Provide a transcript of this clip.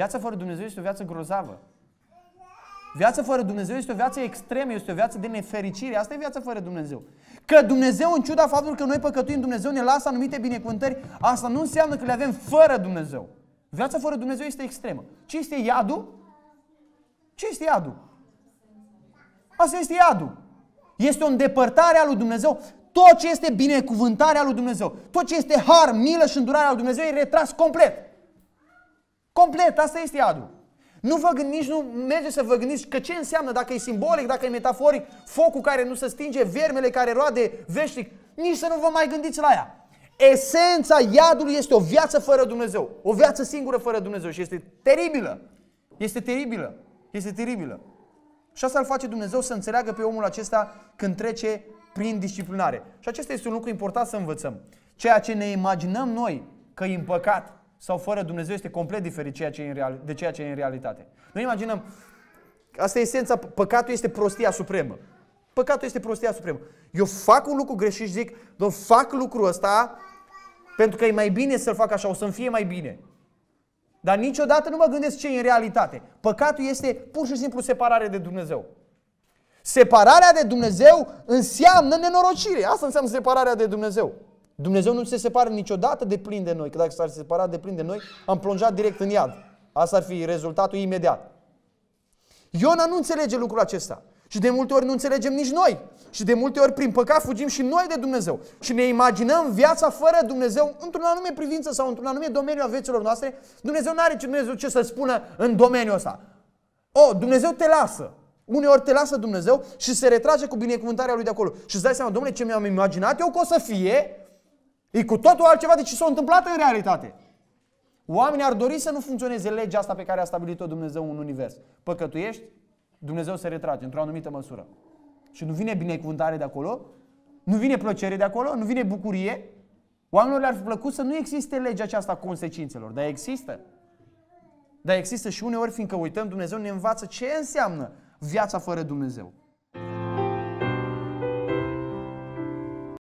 Viața fără Dumnezeu este o viață grozavă. Viața fără Dumnezeu este o viață extremă, este o viață de nefericire. Asta e viața fără Dumnezeu. Că Dumnezeu, în ciuda faptului că noi păcătuim, Dumnezeu ne lasă anumite binecuvântări, asta nu înseamnă că le avem fără Dumnezeu. Viața fără Dumnezeu este extremă. Ce este iadul? Ce este iadul? Asta este iadul. Este o îndepărtare a lui Dumnezeu. Tot ce este binecuvântarea lui Dumnezeu, tot ce este har, milă și îndurarea lui Dumnezeu e retras complet. Complet, asta este iadul. Nu vă gândiți, nici nu merge să vă gândiți că ce înseamnă, dacă e simbolic, dacă e metaforic, focul care nu se stinge, vermele care roade veșnic, nici să nu vă mai gândiți la ea. Esența iadului este o viață fără Dumnezeu, o viață singură fără Dumnezeu și este teribilă. Este teribilă. Este teribilă. Și asta îl face Dumnezeu să înțeleagă pe omul acesta când trece prin disciplinare. Și acesta este un lucru important să învățăm. Ceea ce ne imaginăm noi că e în păcat, sau fără Dumnezeu este complet diferit ceea ce e în real, de ceea ce e în realitate. Noi imaginăm, asta e esența, păcatul este prostia supremă. Păcatul este prostia supremă. Eu fac un lucru greșit și zic, domn, fac lucrul ăsta pentru că e mai bine să-l fac așa, o să-mi fie mai bine. Dar niciodată nu mă gândesc ce e în realitate. Păcatul este pur și simplu separare de Dumnezeu. Separarea de Dumnezeu înseamnă nenorocire. Asta înseamnă separarea de Dumnezeu. Dumnezeu nu se separă niciodată de plin de noi, că dacă s-ar separa de plin de noi, am plonjat direct în iad. Asta ar fi rezultatul imediat. Iona nu înțelege lucrul acesta. Și de multe ori nu înțelegem nici noi. Și de multe ori prin păcat fugim și noi de Dumnezeu. Și ne imaginăm viața fără Dumnezeu într-un anume privință sau într-un anume domeniu a vieților noastre. Dumnezeu nu are ce, Dumnezeu ce să spună în domeniul ăsta. O, Dumnezeu te lasă. Uneori te lasă Dumnezeu și se retrage cu binecuvântarea Lui de acolo. Și îți dai seama, domnule, ce mi-am imaginat eu că o să fie, E cu totul altceva de ce s-a întâmplat în realitate. Oamenii ar dori să nu funcționeze legea asta pe care a stabilit-o Dumnezeu în univers. Păcătuiești, Dumnezeu se retrage într-o anumită măsură. Și nu vine binecuvântare de acolo, nu vine plăcere de acolo, nu vine bucurie. Oamenilor le-ar fi plăcut să nu existe legea aceasta a consecințelor, dar există. Dar există și uneori, fiindcă uităm, Dumnezeu ne învață ce înseamnă viața fără Dumnezeu.